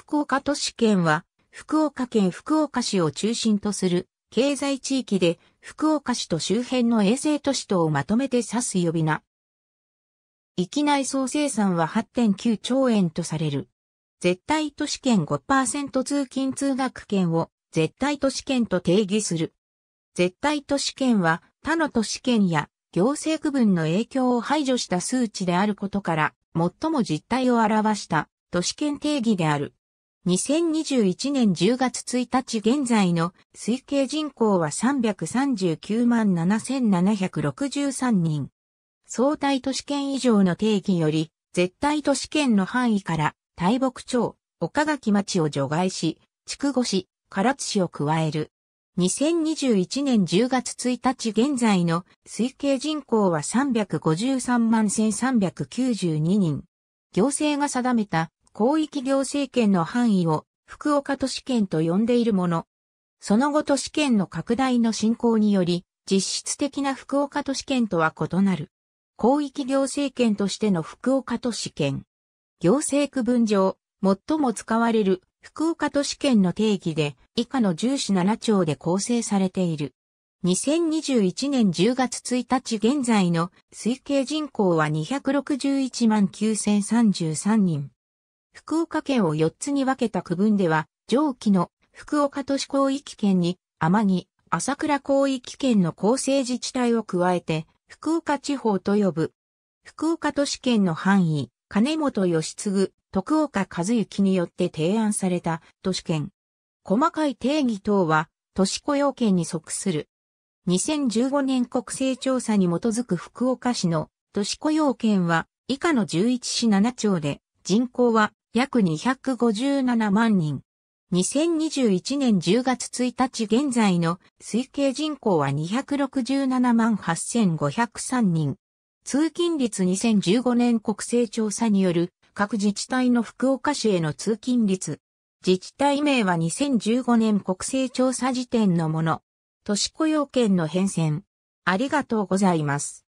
福岡都市圏は、福岡県福岡市を中心とする経済地域で、福岡市と周辺の衛星都市等をまとめて指す呼び名。域内総生産は8.9兆円とされる。絶対都市圏5%通勤通学圏を絶対都市圏と定義する。絶対都市圏は他の都市圏や行政区分の影響を排除した数値であることから、最も実態を表した都市圏定義である。2021年10月1日現在の推計人口は339万7763人。相対都市圏以上の定義より、絶対都市圏の範囲から、大木町、岡垣町を除外し、筑後市、唐津市を加える。2021年10月1日現在の推計人口は353万1392人。行政が定めた広域行政権の範囲を福岡都市圏と呼んでいるもの。その後都市圏の拡大の進行により、実質的な福岡都市圏とは異なる。広域行政権としての福岡都市圏。行政区分上、最も使われる福岡都市圏の定義で、以下の10市7町で構成されている。2021年10月1日現在の推計人口は261万9033人。福岡県を4つに分けた区分では、上記の福岡都市広域圏に、天城、朝倉広域圏の構成自治体を加えて、福岡地方と呼ぶ。福岡都市圏の範囲、金本義次、徳岡和幸によって提案された都市圏。細かい定義等は、都市雇用圏に即する。2015年国勢調査に基づく福岡市の都市雇用圏は、以下の11市7町で、人口は約257万人。2021年10月1日現在の推計人口は267万8503人。通勤率2015年国勢調査による各自治体の福岡市への通勤率。自治体名は2015年国勢調査時点のもの。都市雇用権の変遷。ありがとうございます。